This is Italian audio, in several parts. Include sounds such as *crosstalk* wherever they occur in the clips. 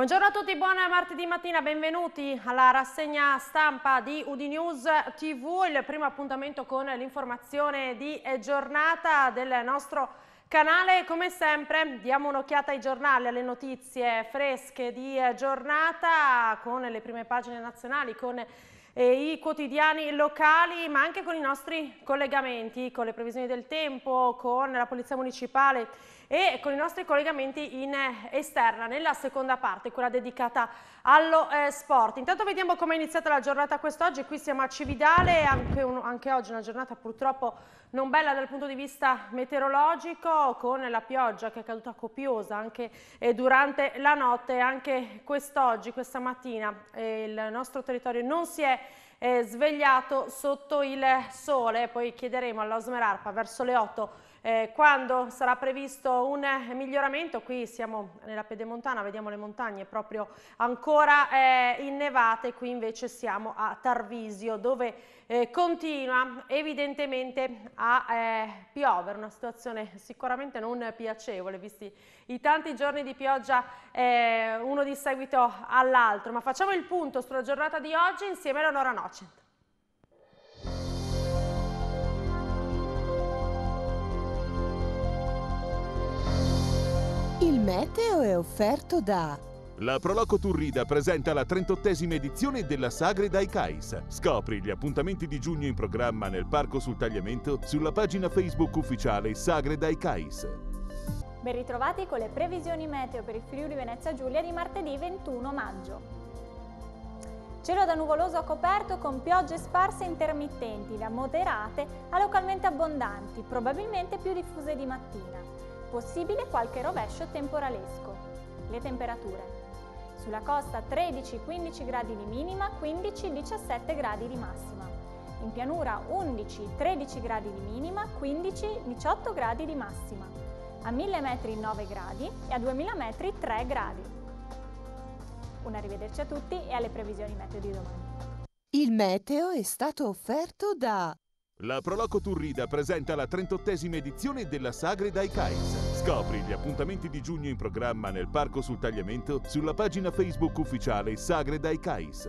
Buongiorno a tutti, buona martedì mattina, benvenuti alla rassegna stampa di Udinews TV, il primo appuntamento con l'informazione di giornata del nostro canale. Come sempre diamo un'occhiata ai giornali, alle notizie fresche di giornata con le prime pagine nazionali, con eh, i quotidiani locali ma anche con i nostri collegamenti, con le previsioni del tempo, con la Polizia Municipale e con i nostri collegamenti in eh, esterna nella seconda parte, quella dedicata allo eh, sport. Intanto vediamo come è iniziata la giornata quest'oggi, qui siamo a Cividale, anche, un, anche oggi una giornata purtroppo non bella dal punto di vista meteorologico, con la pioggia che è caduta copiosa anche eh, durante la notte, anche quest'oggi, questa mattina, eh, il nostro territorio non si è eh, svegliato sotto il sole. Poi chiederemo all'Osmerarpa verso le 8 eh, quando sarà previsto un miglioramento. Qui siamo nella pedemontana, vediamo le montagne proprio ancora eh, innevate, qui invece siamo a Tarvisio dove eh, continua evidentemente a eh, piovere, una situazione sicuramente non piacevole visti i i tanti giorni di pioggia eh, uno di seguito all'altro, ma facciamo il punto sulla giornata di oggi insieme a Leonora Nocent. Il meteo è offerto da la Proloco Turrida presenta la 38esima edizione della Sagre dai Cais. Scopri gli appuntamenti di giugno in programma nel Parco sul Tagliamento sulla pagina Facebook ufficiale Sagre dai Cais. Ben ritrovati con le previsioni meteo per il Friuli Venezia Giulia di martedì 21 maggio. Cielo da nuvoloso a coperto con piogge sparse intermittenti da moderate a localmente abbondanti, probabilmente più diffuse di mattina. Possibile qualche rovescio temporalesco. Le temperature. Sulla costa 13-15 gradi di minima, 15-17 gradi di massima. In pianura 11-13 gradi di minima, 15-18 gradi di massima a 1000 metri 9 gradi e a 2000 metri 3 gradi. Un arrivederci a tutti e alle previsioni meteo di domani. Il meteo è stato offerto da... La Proloco Turrida presenta la 38esima edizione della Sagre dai Kais. Scopri gli appuntamenti di giugno in programma nel Parco sul Tagliamento sulla pagina Facebook ufficiale Sagre dai Kais.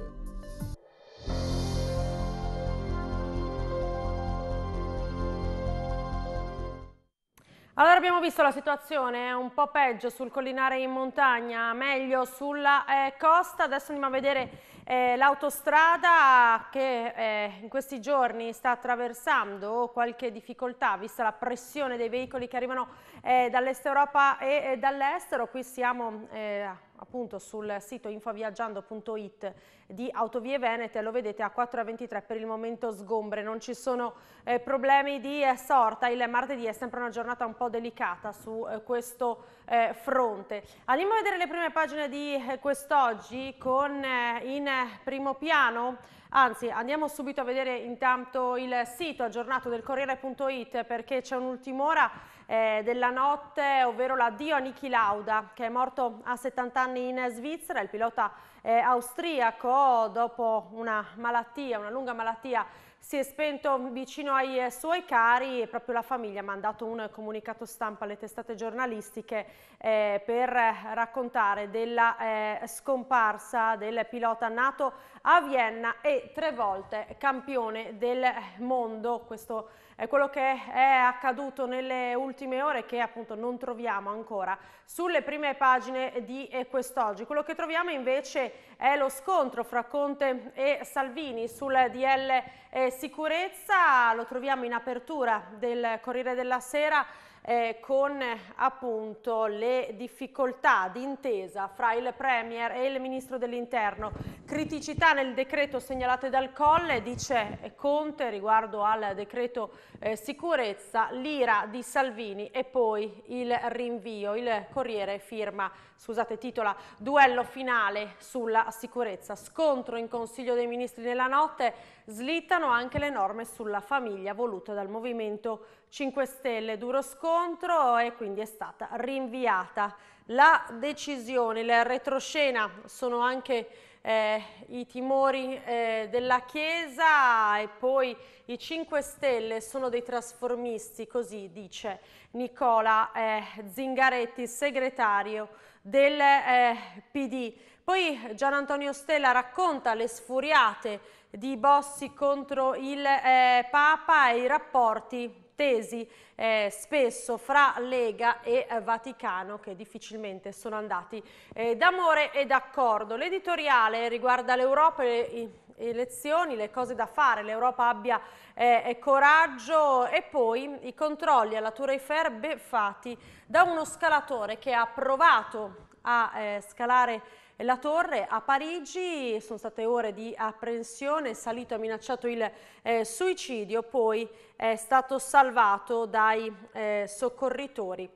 Allora abbiamo visto la situazione un po' peggio sul collinare in montagna, meglio sulla eh, costa, adesso andiamo a vedere eh, l'autostrada che eh, in questi giorni sta attraversando qualche difficoltà vista la pressione dei veicoli che arrivano eh, dall'est Europa e, e dall'estero, qui siamo eh, appunto sul sito infoviaggiando.it di Autovie Venete, lo vedete a 4 a 23 per il momento sgombre, non ci sono eh, problemi di eh, sorta, il martedì è sempre una giornata un po' delicata su eh, questo eh, fronte. Andiamo a vedere le prime pagine di eh, quest'oggi con eh, in primo piano Anzi, andiamo subito a vedere intanto il sito aggiornato del Corriere.it perché c'è un'ultima ora eh, della notte, ovvero l'addio a Niki Lauda, che è morto a 70 anni in Svizzera, il pilota eh, austriaco dopo una malattia, una lunga malattia si è spento vicino ai eh, suoi cari e proprio la famiglia ha mandato un comunicato stampa alle testate giornalistiche eh, per eh, raccontare della eh, scomparsa del pilota nato a Vienna e tre volte campione del mondo. Questo è quello che è accaduto nelle ultime ore che appunto non troviamo ancora sulle prime pagine di quest'oggi. Quello che troviamo invece è lo scontro fra Conte e Salvini sul DL eh, sicurezza, lo troviamo in apertura del Corriere della Sera eh, con appunto le difficoltà d'intesa fra il Premier e il Ministro dell'Interno. Criticità nel decreto segnalate dal Colle, dice Conte riguardo al decreto eh, sicurezza, l'ira di Salvini e poi il rinvio. Il Corriere firma, scusate, titola Duello finale sulla sicurezza. Scontro in Consiglio dei Ministri nella notte, slittano anche le norme sulla famiglia volute dal Movimento 5 Stelle, duro scontro e quindi è stata rinviata la decisione. La retroscena sono anche eh, i timori eh, della Chiesa e poi i 5 Stelle sono dei trasformisti, così dice Nicola eh, Zingaretti, segretario del eh, PD. Poi Gian Antonio Stella racconta le sfuriate di Bossi contro il eh, Papa e i rapporti tesi eh, spesso fra Lega e eh, Vaticano che difficilmente sono andati eh, d'amore e d'accordo. L'editoriale riguarda l'Europa e le elezioni, le cose da fare, l'Europa abbia eh, eh coraggio e poi i controlli alla Tour Eiffel beffati da uno scalatore che ha provato a eh, scalare la torre a Parigi, sono state ore di apprensione, è salito ha minacciato il eh, suicidio, poi è stato salvato dai eh, soccorritori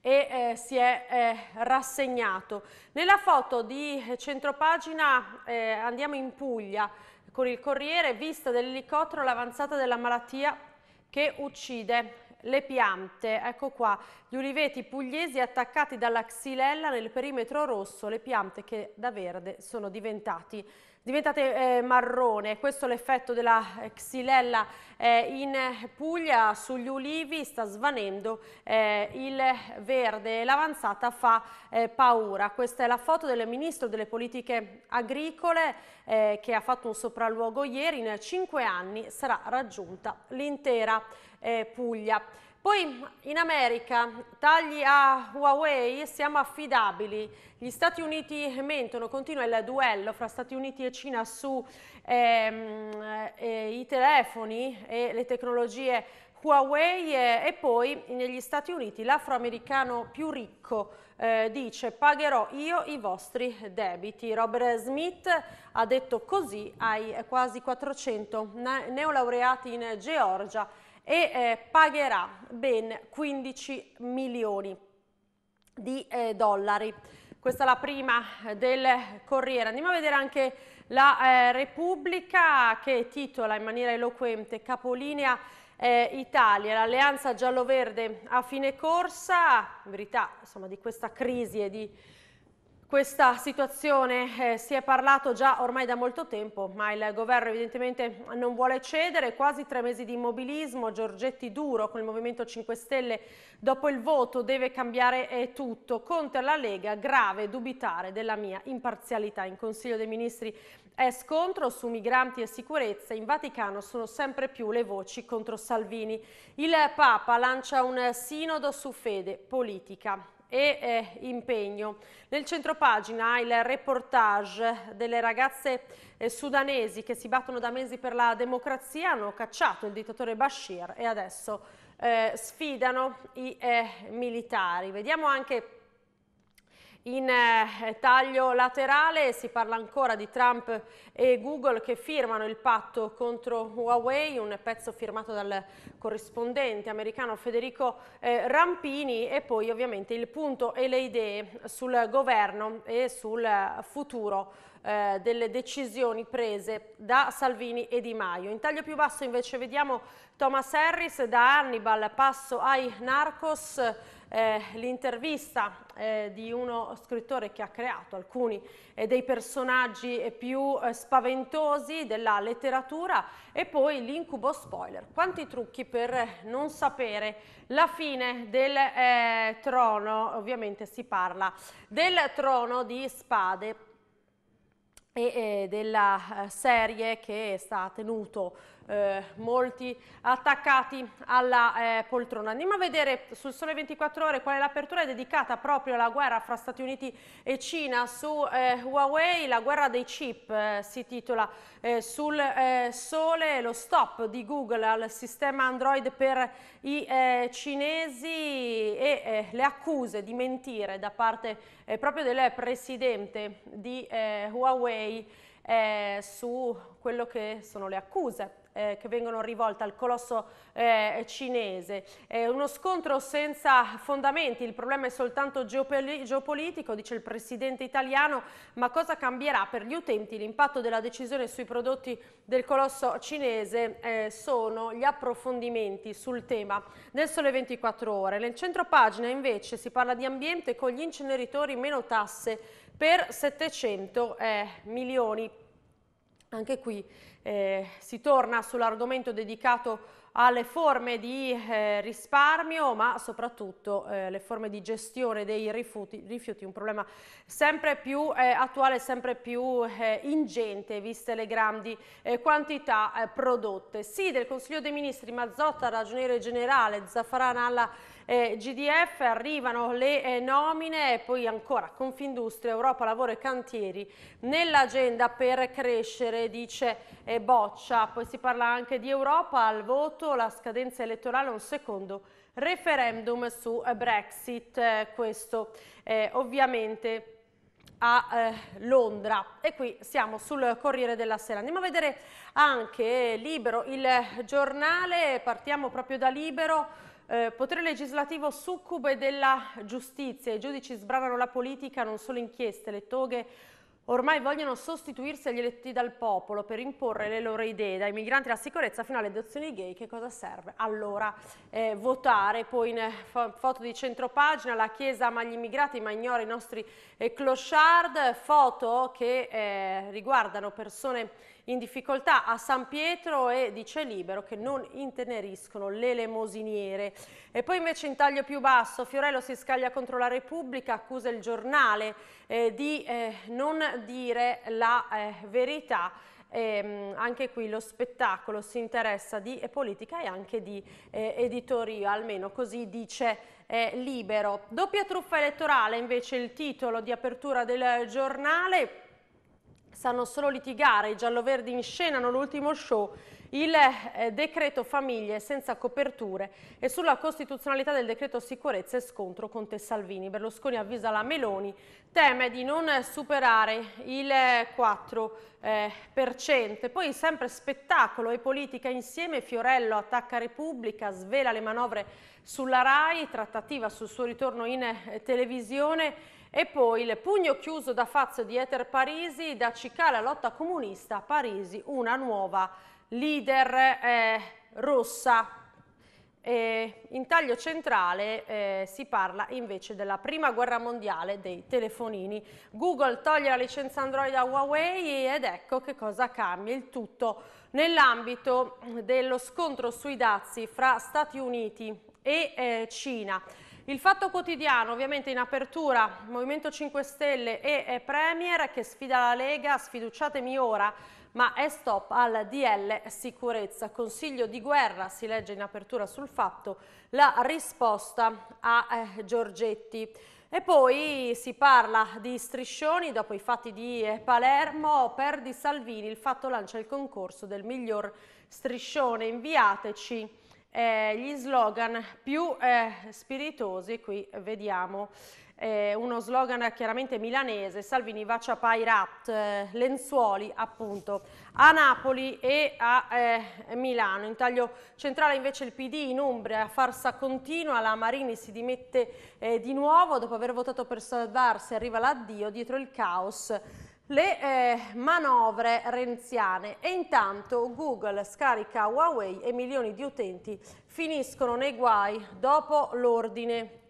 e eh, si è eh, rassegnato. Nella foto di centropagina eh, andiamo in Puglia con il Corriere, vista dell'elicottero l'avanzata della malattia che uccide le piante. Ecco qua gli uliveti pugliesi attaccati dalla xylella nel perimetro rosso, le piante che da verde sono diventate diventate eh, marrone. Questo è l'effetto della xylella eh, in Puglia sugli ulivi, sta svanendo eh, il verde, e l'avanzata fa eh, paura. Questa è la foto del Ministro delle Politiche Agricole eh, che ha fatto un sopralluogo ieri, in cinque anni sarà raggiunta l'intera eh, Puglia. Poi in America, tagli a Huawei, siamo affidabili. Gli Stati Uniti mentono, continua il duello fra Stati Uniti e Cina sui ehm, eh, i telefoni e le tecnologie Huawei e, e, poi negli Stati Uniti l'afroamericano più ricco eh, dice pagherò io i vostri debiti. Robert Smith ha detto così ai quasi 400 neolaureati in Georgia e eh, pagherà ben 15 milioni di eh, dollari. Questa è la prima eh, del Corriere. Andiamo a vedere anche la eh, Repubblica che titola in maniera eloquente Capolinea eh, Italia, l'alleanza giallo-verde a fine corsa, in verità insomma, di questa crisi e di questa situazione eh, si è parlato già ormai da molto tempo, ma il governo evidentemente non vuole cedere. Quasi tre mesi di immobilismo, Giorgetti duro con il Movimento 5 Stelle. Dopo il voto deve cambiare eh, tutto. Conte alla Lega, grave dubitare della mia imparzialità. In Consiglio dei Ministri è scontro su migranti e sicurezza. In Vaticano sono sempre più le voci contro Salvini. Il Papa lancia un sinodo su fede politica e eh, impegno. Nel centro pagina il reportage delle ragazze eh, sudanesi che si battono da mesi per la democrazia, hanno cacciato il dittatore Bashir e adesso eh, sfidano i eh, militari. Vediamo anche in eh, taglio laterale si parla ancora di Trump e Google che firmano il patto contro Huawei, un pezzo firmato dal corrispondente americano Federico eh, Rampini e poi ovviamente il punto e le idee sul governo e sul futuro eh, delle decisioni prese da Salvini e Di Maio. In taglio più basso invece vediamo Thomas Harris da Hannibal, passo ai Narcos, eh, l'intervista eh, di uno scrittore che ha creato alcuni eh, dei personaggi eh, più eh, spaventosi della letteratura e poi l'incubo spoiler. Quanti trucchi per non sapere la fine del eh, trono, ovviamente si parla del trono di spade e della serie che sta tenuto eh, molti attaccati alla eh, poltrona. Andiamo a vedere sul Sole 24 Ore qual è l'apertura dedicata proprio alla guerra fra Stati Uniti e Cina su eh, Huawei, la guerra dei chip eh, si titola eh, sul eh, Sole, lo stop di Google al sistema Android per i cinesi e le accuse di mentire da parte proprio del presidente di Huawei su quello che sono le accuse eh, che vengono rivolte al colosso eh, cinese. Eh, uno scontro senza fondamenti, il problema è soltanto geopolitico, dice il presidente italiano, ma cosa cambierà per gli utenti? L'impatto della decisione sui prodotti del colosso cinese eh, sono gli approfondimenti sul tema del Sole 24 Ore. Nel centro pagina invece si parla di ambiente con gli inceneritori meno tasse per 700 eh, milioni. Anche qui eh, si torna sull'argomento dedicato alle forme di eh, risparmio ma soprattutto eh, le forme di gestione dei rifiuti, rifiuti un problema sempre più eh, attuale, sempre più eh, ingente viste le grandi eh, quantità eh, prodotte. Sì, del Consiglio dei Ministri Mazzotta, Ragioniere Generale, Zaffarana alla eh, GDF, arrivano le eh, nomine e poi ancora Confindustria, Europa Lavoro e Cantieri nell'agenda per crescere, dice eh, Boccia. Poi si parla anche di Europa, al voto, la scadenza elettorale, un secondo referendum su eh, Brexit, eh, questo eh, ovviamente a eh, Londra e qui siamo sul Corriere della Sera. Andiamo a vedere anche Libero, il giornale, partiamo proprio da Libero eh, potere legislativo succube della giustizia, i giudici sbranano la politica, non solo inchieste, le toghe ormai vogliono sostituirsi agli eletti dal popolo per imporre le loro idee, dai migranti alla sicurezza fino alle adozioni gay, che cosa serve? Allora eh, votare, poi in eh, foto di centropagina, la Chiesa ma gli immigrati ma ignora i nostri eh, clochard, foto che eh, riguardano persone in difficoltà a San Pietro e dice Libero che non inteneriscono le l'elemosiniere. E poi invece in taglio più basso Fiorello si scaglia contro la Repubblica, accusa il giornale eh, di eh, non dire la eh, verità. E, ehm, anche qui lo spettacolo si interessa di politica e anche di eh, editoria, almeno così dice eh, Libero. Doppia truffa elettorale invece il titolo di apertura del eh, giornale sanno solo litigare, i gialloverdi inscenano l'ultimo show, il eh, decreto famiglie senza coperture e sulla costituzionalità del decreto sicurezza e scontro con Te Salvini. Berlusconi avvisa la Meloni, teme di non superare il 4%. Eh, Poi sempre spettacolo e politica insieme, Fiorello attacca Repubblica, svela le manovre sulla RAI, trattativa sul suo ritorno in eh, televisione e poi il pugno chiuso da Fazio di Eter Parisi, da Cicala lotta comunista a Parisi, una nuova leader eh, rossa. E in taglio centrale eh, si parla invece della prima guerra mondiale dei telefonini. Google toglie la licenza Android a Huawei ed ecco che cosa cambia il tutto nell'ambito dello scontro sui dazi fra Stati Uniti e eh, Cina. Il fatto quotidiano, ovviamente in apertura, Movimento 5 Stelle e Premier che sfida la Lega, sfiduciatemi ora, ma è stop al DL sicurezza. Consiglio di guerra, si legge in apertura sul fatto, la risposta a eh, Giorgetti. E poi si parla di striscioni dopo i fatti di eh, Palermo, perdi Salvini, il fatto lancia il concorso del miglior striscione, inviateci eh, gli slogan più eh, spiritosi, qui vediamo eh, uno slogan chiaramente milanese, Salvini va ciapai rapt, eh, lenzuoli appunto a Napoli e a eh, Milano. In taglio centrale invece il PD in Umbria, farsa continua, la Marini si dimette eh, di nuovo dopo aver votato per salvarsi, arriva l'addio dietro il caos le eh, manovre renziane e intanto Google scarica Huawei e milioni di utenti finiscono nei guai dopo l'ordine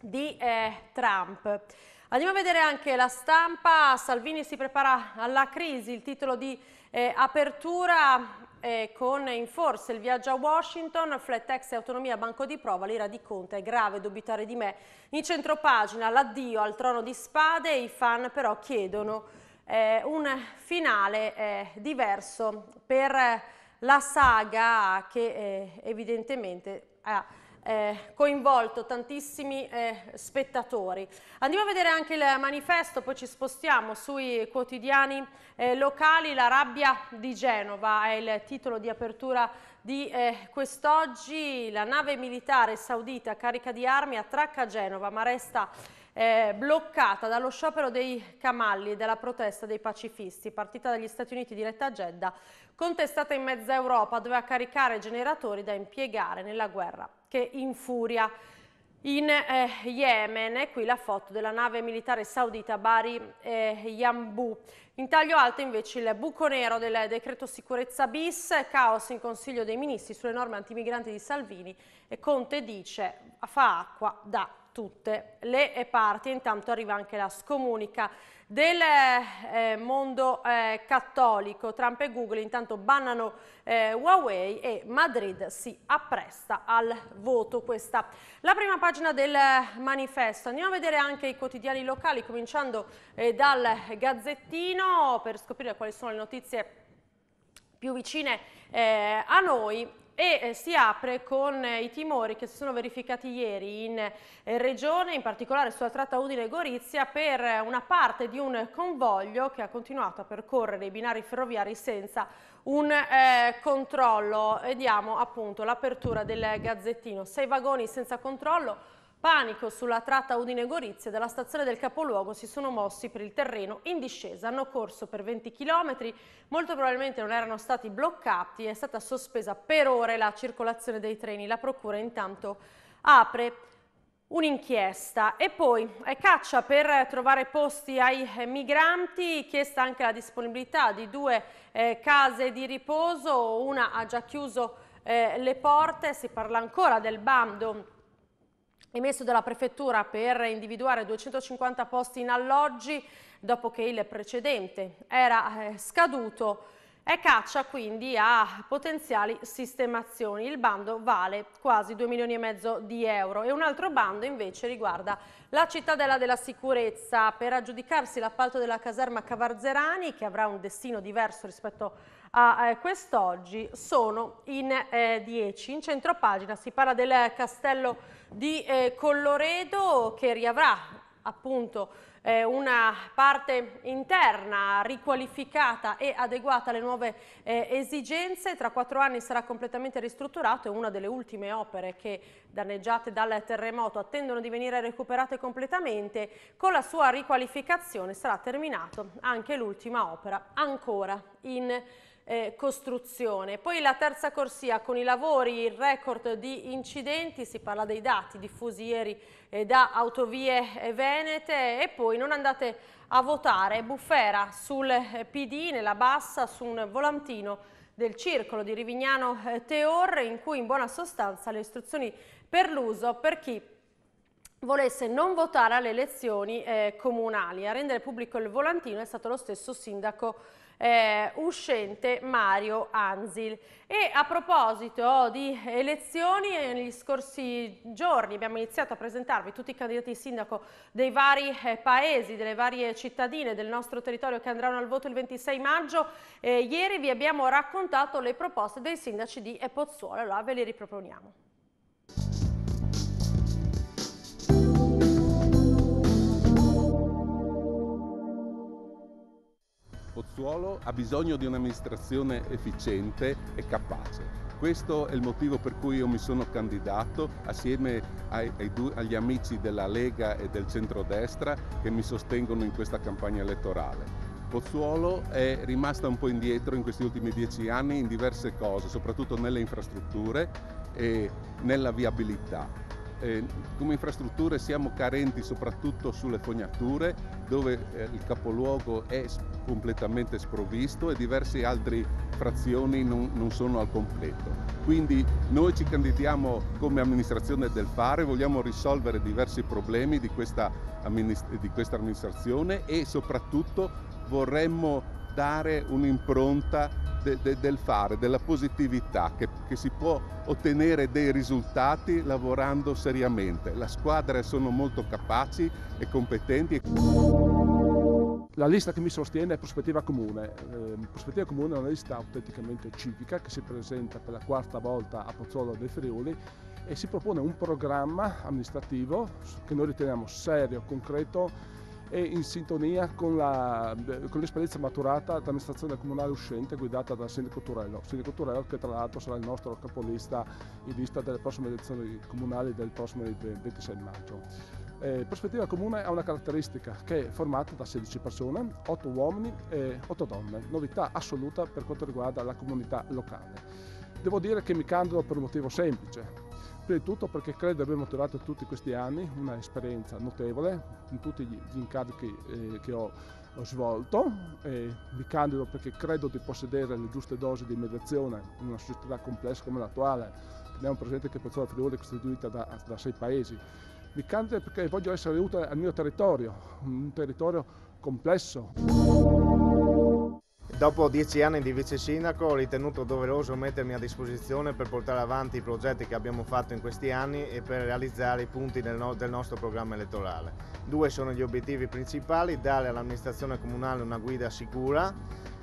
di eh, Trump. Andiamo a vedere anche la stampa, Salvini si prepara alla crisi, il titolo di eh, apertura eh, con eh, in forza il viaggio a Washington, flat tax e autonomia, banco di prova, l'ira di Conte, è grave dubitare di me. In centropagina l'addio al trono di spade, i fan però chiedono eh, un finale eh, diverso per eh, la saga che eh, evidentemente ha eh, coinvolto tantissimi eh, spettatori. Andiamo a vedere anche il manifesto, poi ci spostiamo sui quotidiani eh, locali. La rabbia di Genova è il titolo di apertura di eh, quest'oggi. La nave militare saudita carica di armi attracca Genova, ma resta eh, bloccata dallo sciopero dei camalli e dalla protesta dei pacifisti, partita dagli Stati Uniti diretta a Jeddah, contestata in mezza Europa, doveva caricare generatori da impiegare nella guerra che infuria in eh, Yemen. E qui la foto della nave militare saudita Bari eh, Yambu in taglio alto invece il buco nero del decreto sicurezza bis, caos in Consiglio dei Ministri sulle norme antimigranti di Salvini e Conte dice fa acqua da tutte le eh, parti. Intanto arriva anche la scomunica del eh, mondo eh, cattolico. Trump e Google intanto bannano eh, Huawei e Madrid si appresta al voto. Questa la prima pagina del manifesto. Andiamo a vedere anche i quotidiani locali, cominciando eh, dal Gazzettino quotidiano per scoprire quali sono le notizie più vicine eh, a noi e eh, si apre con eh, i timori che si sono verificati ieri in eh, regione, in particolare sulla tratta Udine-Gorizia, per eh, una parte di un convoglio che ha continuato a percorrere i binari ferroviari senza un eh, controllo. Vediamo appunto l'apertura del gazzettino. Sei vagoni senza controllo, Panico sulla tratta Udine-Gorizia dalla stazione del capoluogo si sono mossi per il terreno in discesa, hanno corso per 20 km, molto probabilmente non erano stati bloccati, è stata sospesa per ore la circolazione dei treni, la procura intanto apre un'inchiesta e poi è caccia per trovare posti ai migranti, chiesta anche la disponibilità di due eh, case di riposo, una ha già chiuso eh, le porte, si parla ancora del bando emesso dalla Prefettura per individuare 250 posti in alloggi dopo che il precedente era eh, scaduto è caccia quindi a potenziali sistemazioni. Il bando vale quasi 2 milioni e mezzo di euro e un altro bando invece riguarda la cittadella della sicurezza per aggiudicarsi l'appalto della caserma Cavarzerani che avrà un destino diverso rispetto a eh, quest'oggi sono in 10. Eh, in pagina si parla del castello di eh, Colloredo che riavrà appunto eh, una parte interna riqualificata e adeguata alle nuove eh, esigenze, tra quattro anni sarà completamente ristrutturato e una delle ultime opere che danneggiate dal terremoto attendono di venire recuperate completamente, con la sua riqualificazione sarà terminato anche l'ultima opera ancora in eh, costruzione. Poi la terza corsia con i lavori, il record di incidenti, si parla dei dati diffusi ieri eh, da Autovie Venete e poi non andate a votare, bufera sul eh, PD nella bassa su un volantino del circolo di Rivignano eh, Teor in cui in buona sostanza le istruzioni per l'uso per chi volesse non votare alle elezioni eh, comunali. A rendere pubblico il volantino è stato lo stesso sindaco eh, uscente Mario Anzil. E a proposito di elezioni, negli scorsi giorni abbiamo iniziato a presentarvi tutti i candidati sindaco dei vari eh, paesi, delle varie cittadine del nostro territorio che andranno al voto il 26 maggio. Eh, ieri vi abbiamo raccontato le proposte dei sindaci di Pozzuolo, allora ve le riproponiamo. Pozzuolo ha bisogno di un'amministrazione efficiente e capace. Questo è il motivo per cui io mi sono candidato assieme ai, ai due, agli amici della Lega e del centrodestra che mi sostengono in questa campagna elettorale. Pozzuolo è rimasta un po' indietro in questi ultimi dieci anni in diverse cose, soprattutto nelle infrastrutture e nella viabilità. Eh, come infrastrutture siamo carenti soprattutto sulle fognature dove eh, il capoluogo è completamente sprovvisto e diverse altre frazioni non, non, sono al completo. Quindi noi ci candidiamo come amministrazione del fare, vogliamo risolvere diversi problemi di questa, amministra- di questa amministrazione e soprattutto vorremmo dare un'impronta de, de, del fare, della positività, che, che si può ottenere dei risultati lavorando seriamente. La squadra sono molto capaci e competenti. La lista che mi sostiene è Prospettiva Comune. Eh, Prospettiva Comune è una lista autenticamente civica che si presenta per la quarta volta a Pozzolo dei Friuli e si propone un programma amministrativo che noi riteniamo serio, concreto e in sintonia con, la, eh, con l'esperienza maturata dall'amministrazione comunale uscente guidata dal sindaco Turello, sindaco Turello che tra l'altro sarà il nostro capolista in vista delle prossime elezioni comunali del prossimo 26 maggio. Eh, Prospettiva Comune ha una caratteristica che è formata da 16 persone, 8 uomini e 8 donne, novità assoluta per quanto riguarda la comunità locale. Devo dire che mi candido per un motivo semplice, Prima di tutto perché credo di aver maturato tutti questi anni una esperienza notevole in tutti gli incarichi eh, che ho, ho svolto e mi candido perché credo di possedere le giuste dosi di mediazione in una società complessa come l'attuale. Teniamo presente che Pozzola Friuli è costituita da, da sei paesi. Mi candido perché voglio essere utile al mio territorio, un territorio complesso. Dopo dieci anni di vice sindaco ho ritenuto doveroso mettermi a disposizione per portare avanti i progetti che abbiamo fatto in questi anni e per realizzare i punti del, no del nostro programma elettorale. Due sono gli obiettivi principali, dare all'amministrazione comunale una guida sicura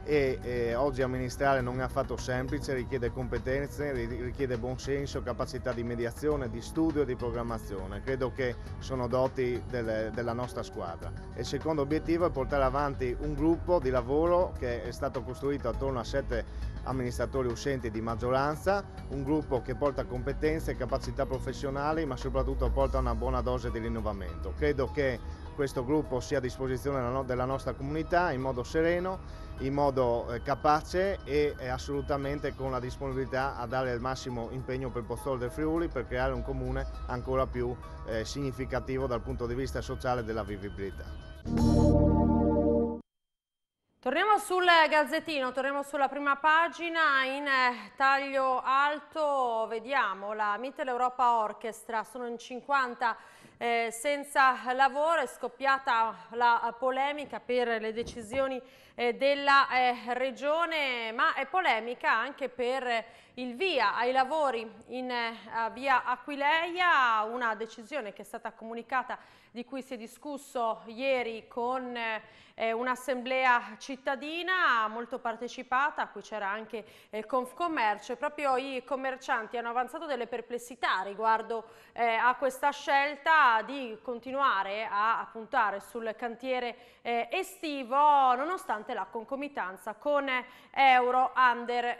e eh, oggi amministrare non è affatto semplice, richiede competenze, richiede buonsenso, capacità di mediazione, di studio e di programmazione. Credo che sono doti del, della nostra squadra. Il secondo obiettivo è portare avanti un gruppo di lavoro che è stato costruito attorno a sette amministratori uscenti di maggioranza, un gruppo che porta competenze e capacità professionali ma soprattutto porta una buona dose di rinnovamento. Credo che questo gruppo sia a disposizione della nostra comunità in modo sereno, in modo eh, capace e eh, assolutamente con la disponibilità a dare il massimo impegno per Pozzolo del Friuli per creare un comune ancora più eh, significativo dal punto di vista sociale della vivibilità. Torniamo sul Gazzettino, torniamo sulla prima pagina, in eh, taglio alto vediamo la Mitteleuropa Orchestra, sono in 50 eh, senza lavoro, è scoppiata la polemica per le decisioni eh, della eh, regione, ma è polemica anche per il via ai lavori in eh, via Aquileia, una decisione che è stata comunicata di cui si è discusso ieri con eh, un'assemblea cittadina molto partecipata, a cui c'era anche eh, Confcommercio e proprio i commercianti hanno avanzato delle perplessità riguardo eh, a questa scelta di continuare a, puntare sul cantiere eh, estivo nonostante la concomitanza con Euro Under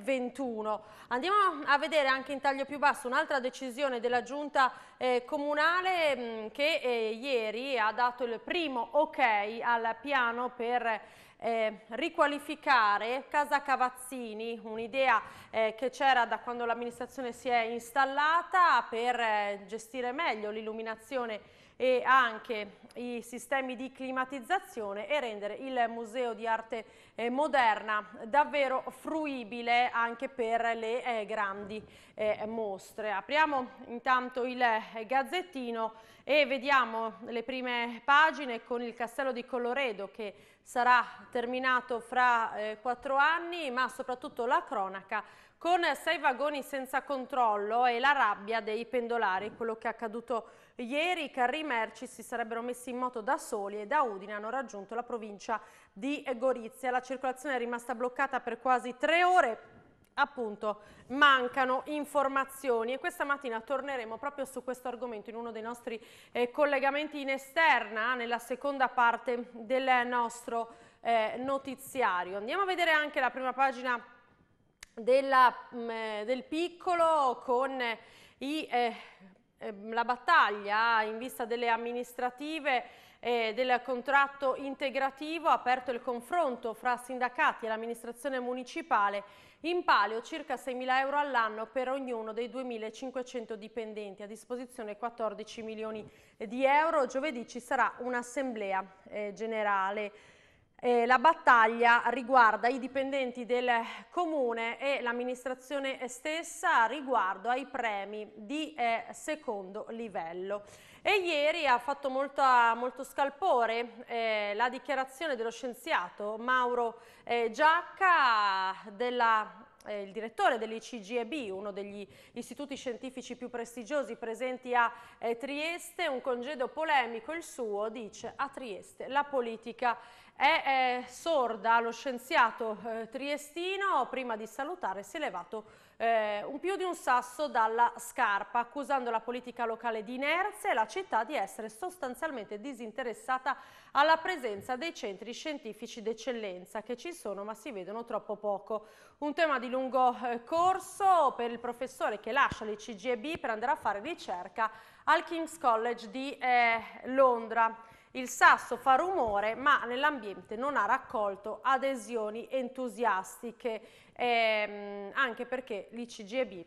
21. Eh, Andiamo a vedere anche in taglio più basso un'altra decisione della giunta eh, comunale mh, mm, che eh, ieri ha dato il primo ok al piano per eh, riqualificare Casa Cavazzini, un'idea eh, che c'era da quando l'amministrazione si è installata per eh, gestire meglio l'illuminazione e anche i sistemi di climatizzazione e rendere il Museo di Arte eh, Moderna davvero fruibile anche per le eh, grandi eh, mostre. Apriamo intanto il eh, gazzettino e vediamo le prime pagine con il Castello di Colloredo che sarà terminato fra eh, quattro anni, ma soprattutto la cronaca con sei vagoni senza controllo e la rabbia dei pendolari, quello che è accaduto Ieri i carri merci si sarebbero messi in moto da soli e da Udine hanno raggiunto la provincia di Gorizia. La circolazione è rimasta bloccata per quasi tre ore appunto mancano informazioni e questa mattina torneremo proprio su questo argomento in uno dei nostri eh, collegamenti in esterna nella seconda parte del nostro eh, notiziario. Andiamo a vedere anche la prima pagina della, mh, mm, eh, del piccolo con i eh, Ehm, la battaglia in vista delle amministrative e del contratto integrativo ha aperto il confronto fra sindacati e l'amministrazione municipale in palio circa 6.000 euro all'anno per ognuno dei 2.500 dipendenti, a disposizione 14 milioni di euro. Giovedì ci sarà un'assemblea eh, generale. Eh, la battaglia riguarda i dipendenti del comune e l'amministrazione stessa riguardo ai premi di eh, secondo livello. E ieri ha fatto molto, molto scalpore eh, la dichiarazione dello scienziato Mauro eh, Giacca della eh, il direttore dell'ICGEB, uno degli istituti scientifici più prestigiosi presenti a eh, Trieste, un congedo polemico il suo, dice a Trieste la politica è è, è sorda lo scienziato eh, triestino, prima di salutare si è levato eh, un più di un sasso dalla scarpa, accusando la politica locale di inerzia e la città di essere sostanzialmente disinteressata alla presenza dei centri scientifici d'eccellenza che ci sono ma si vedono troppo poco. Un tema di lungo eh, corso per il professore che lascia le CGB per andare a fare ricerca al King's College di eh, Londra. Il sasso fa rumore ma nell'ambiente non ha raccolto adesioni entusiastiche, ehm, anche perché l'ICGB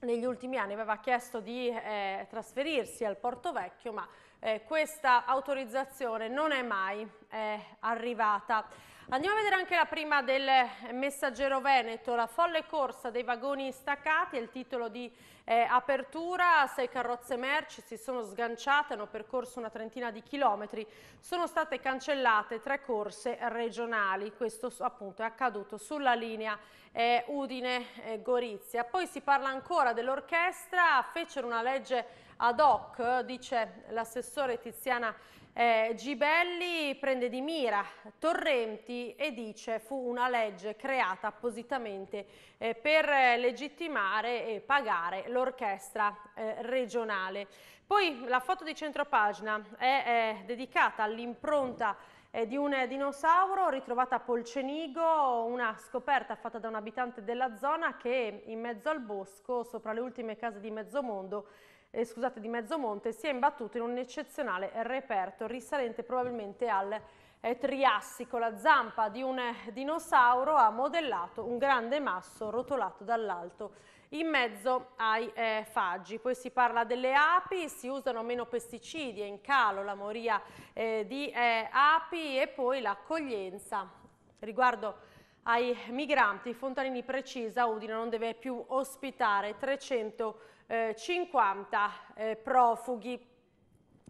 negli ultimi anni aveva chiesto di eh, trasferirsi al Porto Vecchio, ma eh, questa autorizzazione non è mai eh, arrivata. Andiamo a vedere anche la prima del Messaggero Veneto, la folle corsa dei vagoni staccati, è il titolo di eh, apertura, sei carrozze merci si sono sganciate, hanno percorso una trentina di chilometri, sono state cancellate tre corse regionali, questo appunto è accaduto sulla linea eh, Udine-Gorizia. Eh, Poi si parla ancora dell'orchestra, fecero una legge ad hoc, dice l'assessore Tiziana eh, Gibelli prende di mira Torrenti e dice fu una legge creata appositamente eh, per legittimare e pagare l'orchestra eh, regionale. Poi la foto di centropagina è, è dedicata all'impronta eh, di un dinosauro ritrovata a Polcenigo, una scoperta fatta da un abitante della zona che in mezzo al bosco, sopra le ultime case di Mezzomondo, eh, scusate, di Mezzomonte si è imbattuto in un eccezionale reperto risalente probabilmente al eh, Triassico. La zampa di un eh, dinosauro ha modellato un grande masso rotolato dall'alto in mezzo ai eh, faggi. Poi si parla delle api, si usano meno pesticidi, è in calo la moria eh, di eh, api e poi l'accoglienza. Riguardo ai migranti, Fontanini precisa Udine non deve più ospitare 300 eh, 50 eh, profughi.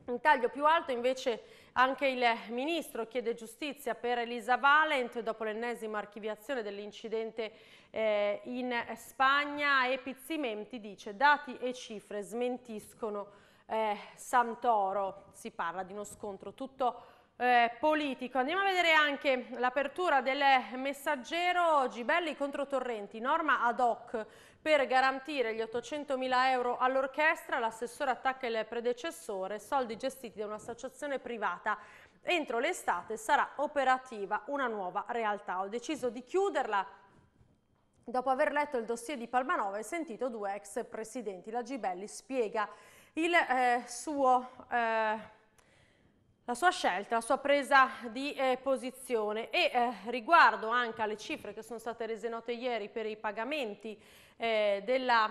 Un taglio più alto invece anche il ministro chiede giustizia per Elisa Valent dopo l'ennesima archiviazione dell'incidente eh, in Spagna e Pizzimenti dice dati e cifre smentiscono eh, Santoro. Si parla di uno scontro tutto eh, politico. Andiamo a vedere anche l'apertura del messaggero Gibelli contro Torrenti, norma ad hoc per garantire gli 800.000 euro all'orchestra, l'assessore attacca il predecessore, soldi gestiti da un'associazione privata. Entro l'estate sarà operativa una nuova realtà. Ho deciso di chiuderla dopo aver letto il dossier di Palmanova e sentito due ex presidenti. La Gibelli spiega il eh, suo... Eh, la sua scelta, la sua presa di eh, posizione e eh, riguardo anche alle cifre che sono state rese note ieri per i pagamenti eh, della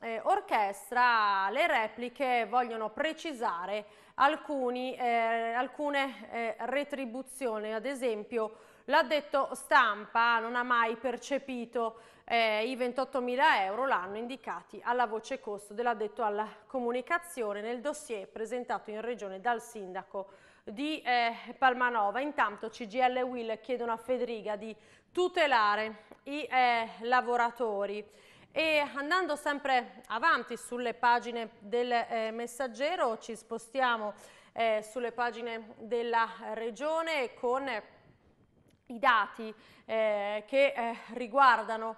eh, orchestra, le repliche vogliono precisare alcuni, eh, alcune eh, retribuzioni, ad esempio l'addetto stampa non ha mai percepito eh, i 28.000 euro l'anno indicati alla voce costo dell'addetto alla comunicazione nel dossier presentato in regione dal sindaco di eh, Palmanova. Intanto CGL e Will chiedono a Federica di tutelare i eh, lavoratori. E andando sempre avanti sulle pagine del eh, messaggero ci spostiamo eh, sulle pagine della regione con eh, i dati eh, che riguardano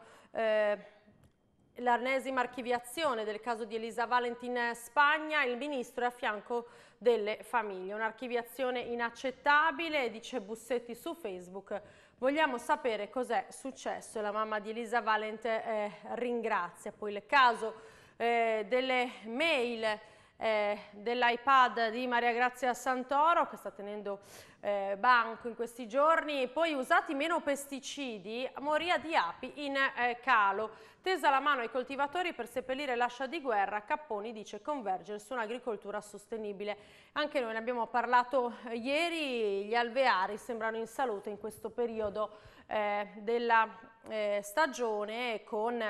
l'arnesima archiviazione del caso di Elisa Valent in eh, Spagna, il ministro è a fianco delle famiglie. Un'archiviazione inaccettabile, dice Bussetti su Facebook. Vogliamo sapere cos'è successo la mamma di Elisa Valent eh, ringrazia. Poi il caso eh, delle mail eh, dell'iPad di Maria Grazia Santoro che sta tenendo eh, banco in questi giorni, poi usati meno pesticidi, moria di api in eh, calo. Tesa la mano ai coltivatori per seppellire l'ascia di guerra, Capponi dice convergere su un'agricoltura sostenibile. Anche noi ne abbiamo parlato eh, ieri, gli alveari sembrano in salute in questo periodo eh, della eh, stagione con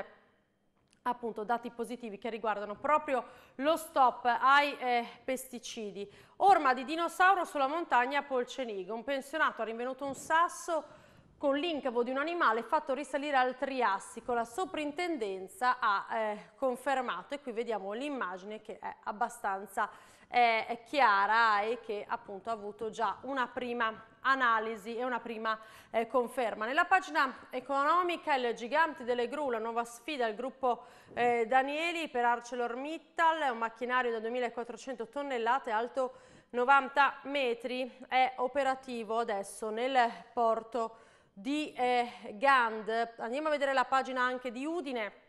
appunto dati positivi che riguardano proprio lo stop ai eh, pesticidi. Orma di dinosauro sulla montagna Polcenigo, un pensionato ha rinvenuto un sasso con l'incavo di un animale fatto risalire al Triassico. La soprintendenza ha eh, confermato e qui vediamo l'immagine che è abbastanza eh, chiara e che appunto ha avuto già una prima analisi e una prima eh, conferma. Nella pagina economica il gigante delle gru, la nuova sfida al gruppo eh, Danieli per ArcelorMittal, un macchinario da 2.400 tonnellate alto 90 metri, è operativo adesso nel porto di eh, Gand. Andiamo a vedere la pagina anche di Udine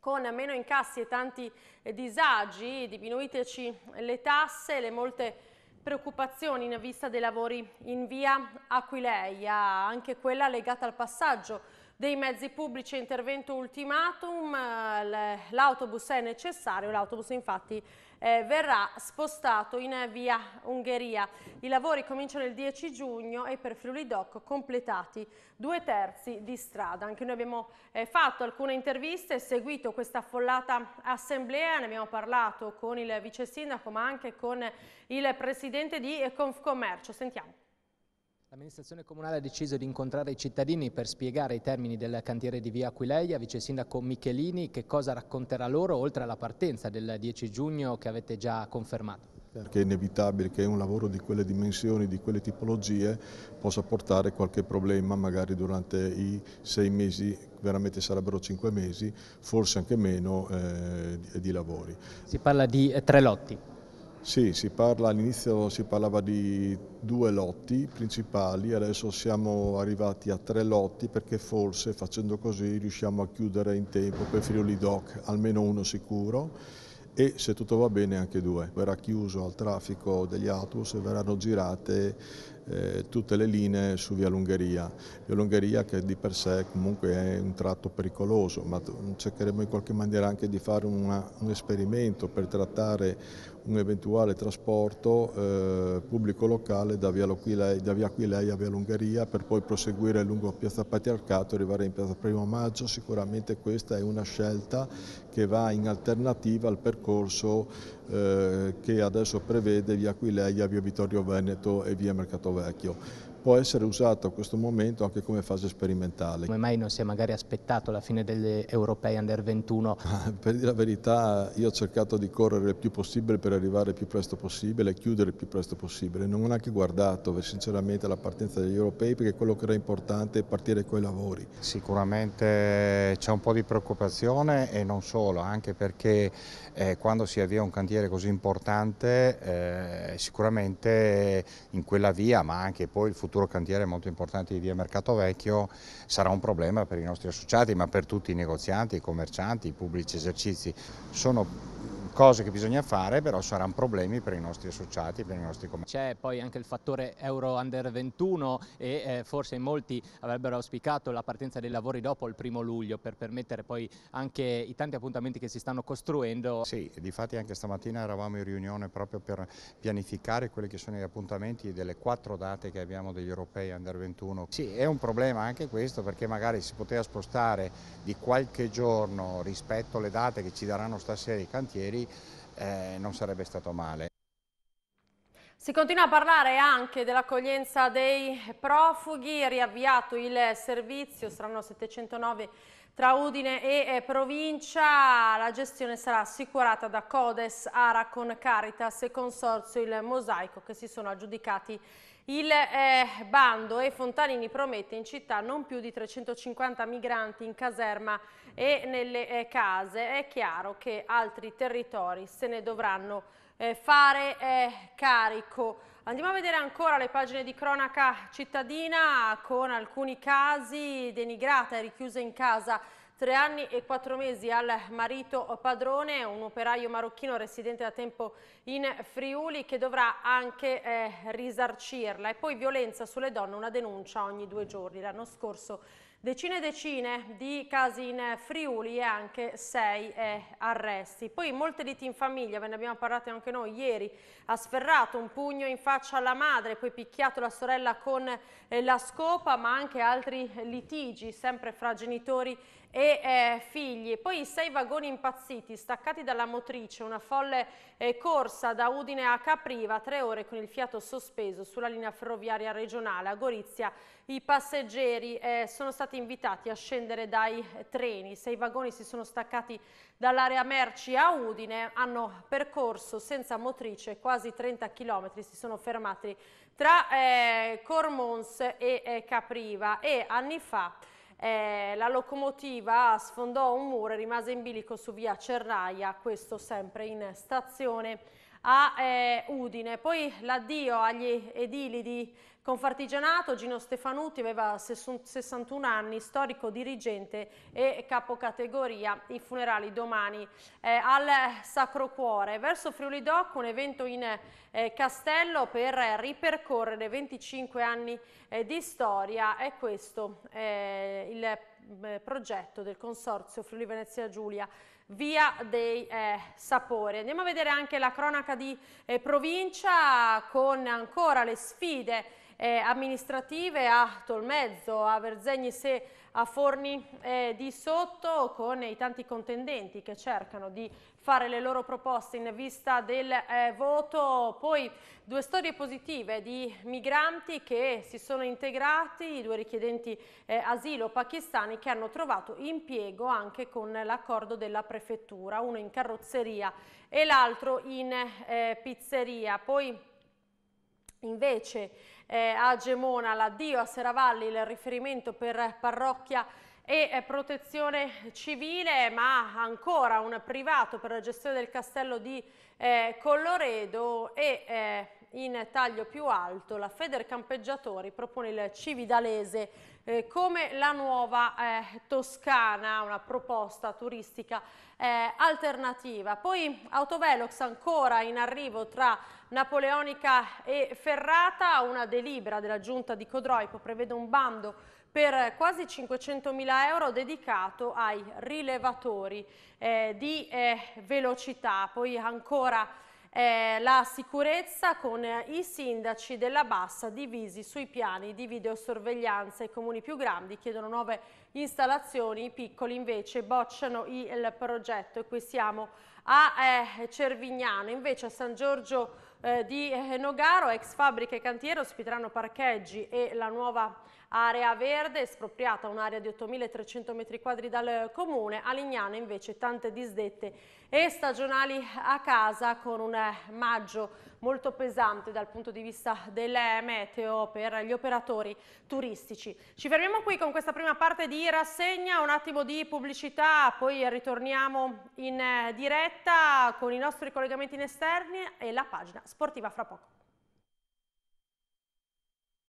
con meno incassi e tanti eh, disagi, diminuiteci le tasse, le molte preoccupazioni in vista dei lavori in via Aquileia, anche quella legata al passaggio dei mezzi pubblici intervento ultimatum, l'autobus è necessario, l'autobus infatti eh, verrà spostato in via Ungheria. I lavori cominciano il 10 giugno e per Friuli Doc completati due terzi di strada. Anche noi abbiamo eh, fatto alcune interviste, seguito questa affollata assemblea, ne abbiamo parlato con il vice sindaco ma anche con il presidente di Confcommercio. Sentiamo. L'amministrazione comunale ha deciso di incontrare i cittadini per spiegare i termini del cantiere di via Aquileia, vice sindaco Michelini, che cosa racconterà loro oltre alla partenza del 10 giugno che avete già confermato? Perché è inevitabile che un lavoro di quelle dimensioni, di quelle tipologie, possa portare qualche problema magari durante i sei mesi, veramente sarebbero cinque mesi, forse anche meno eh, di, di lavori. Si parla di eh, tre lotti. Sì, parla, all'inizio si parlava di due lotti principali, adesso siamo arrivati a tre lotti perché forse facendo così riusciamo a chiudere in tempo per Friuli Doc almeno uno sicuro e se tutto va bene anche due. Verrà chiuso al traffico degli autobus e verranno girate eh, tutte le linee su Via Lungheria. Via Lungheria che di per sé comunque è un tratto pericoloso, ma cercheremo in qualche maniera anche di fare una, un esperimento per trattare un eventuale trasporto eh, pubblico locale da via, Loquilei, da via Aquileia a via Lungheria per poi proseguire lungo Piazza Patriarcato e arrivare in Piazza Primo Maggio. Sicuramente questa è una scelta che va in alternativa al percorso eh, che adesso prevede via Aquileia, via Vittorio Veneto e via Mercato Vecchio può essere usato a questo momento anche come fase sperimentale. Come mai non si è magari aspettato la fine degli europei under 21? *laughs* Ah, per dire la verità io ho cercato di correre il più possibile per arrivare il più presto possibile e chiudere il più presto possibile. Non ho neanche guardato eh, sinceramente la partenza degli europei perché quello che era importante è partire coi lavori. Sicuramente c'è un po' di preoccupazione e non solo, anche perché eh, quando si avvia un cantiere così importante eh, sicuramente in quella via, ma anche poi il futuro cantiere molto importante di via Mercato Vecchio, sarà un problema per i nostri associati, ma per tutti i negozianti, i commercianti, i pubblici esercizi. Sono cose che bisogna fare, però saranno problemi per i nostri associati, per i nostri commercianti. C'è poi anche il fattore Euro Under 21 e eh, forse molti avrebbero auspicato la partenza dei lavori dopo il primo luglio per permettere poi anche i tanti appuntamenti che si stanno costruendo. Sì, difatti anche stamattina eravamo in riunione proprio per pianificare quelli che sono gli appuntamenti delle quattro date che abbiamo degli europei Under 21. Sì, è un problema anche questo perché magari si poteva spostare di qualche giorno rispetto alle date che ci daranno stasera i cantieri eh, non sarebbe stato male. Si continua a parlare anche dell'accoglienza dei profughi, riavviato il servizio, saranno 709 tra Udine e eh, provincia, la gestione sarà assicurata da Codes, Ara con Caritas e Consorzio il Mosaico che si sono aggiudicati il eh, bando e Fontanini promette in città non più di 350 migranti in caserma e nelle eh, case. È chiaro che altri territori se ne dovranno eh, fare eh, carico. Andiamo a vedere ancora le pagine di cronaca cittadina con alcuni casi denigrata e richiusa in casa Tre anni e quattro mesi al marito padrone, un operaio marocchino residente da tempo in Friuli che dovrà anche eh, risarcirla. E poi violenza sulle donne, una denuncia ogni due giorni. L'anno scorso decine e decine di casi in Friuli e anche sei eh, arresti. Poi molte liti in famiglia, ve ne abbiamo parlato anche noi ieri, ha sferrato un pugno in faccia alla madre, poi picchiato la sorella con eh, la scopa, ma anche altri litigi sempre fra genitori e eh, figli. Poi i sei vagoni impazziti, staccati dalla motrice, una folle eh, corsa da Udine a Capriva, tre ore con il fiato sospeso sulla linea ferroviaria regionale a Gorizia. I passeggeri eh, sono stati invitati a scendere dai eh, treni, sei vagoni si sono staccati dall'area merci a Udine, hanno percorso senza motrice quasi 30 km, si sono fermati tra eh, Cormons e eh, Capriva e anni fa eh, la locomotiva sfondò un muro e rimase in bilico su via Cerraia, questo sempre in stazione a eh, Udine. Poi l'addio agli edili di Confartigianato, Gino Stefanuti aveva 61 anni, storico dirigente e capocategoria, i funerali domani eh, al Sacro Cuore. Verso Friuli Doc un evento in eh, Castello per ripercorrere 25 anni eh, di storia e questo è eh, il eh, progetto del Consorzio Friuli Venezia Giulia via dei eh, sapori. Andiamo a vedere anche la cronaca di eh, provincia con ancora le sfide eh, amministrative a Tolmezzo, a Verzegni se a Forni eh, di Sotto con i tanti contendenti che cercano di fare le loro proposte in vista del eh, voto. Poi due storie positive di migranti che si sono integrati, due richiedenti eh, asilo pakistani che hanno trovato impiego anche con l'accordo della prefettura, uno in carrozzeria e l'altro in eh, pizzeria. Poi invece eh, a Gemona, l'addio a Seravalli, il riferimento per parrocchia e eh, protezione civile, ma ancora un privato per la gestione del castello di eh, Colloredo e eh, in taglio più alto la Feder Campeggiatori propone il Cividalese eh, come la nuova eh, Toscana, una proposta turistica eh, alternativa. Poi Autovelox ancora in arrivo tra Napoleonica e Ferrata, una delibera della giunta di Codroipo prevede un bando per quasi 500.000 euro dedicato ai rilevatori eh, di eh, velocità. Poi ancora eh, la sicurezza con i sindaci della Bassa divisi sui piani di videosorveglianza. I comuni più grandi chiedono nuove installazioni, i piccoli invece bocciano il progetto e qui siamo a eh, Cervignano, invece a San Giorgio eh, di eh, Nogaro, ex fabbriche e cantiere ospiteranno parcheggi e la nuova area verde, espropriata un'area di 8.300 metri quadri dal comune, a Lignano invece tante disdette e stagionali a casa con un maggio molto pesante dal punto di vista del meteo per gli operatori turistici. Ci fermiamo qui con questa prima parte di rassegna, un attimo di pubblicità, poi ritorniamo in diretta con i nostri collegamenti in esterni e la pagina sportiva fra poco.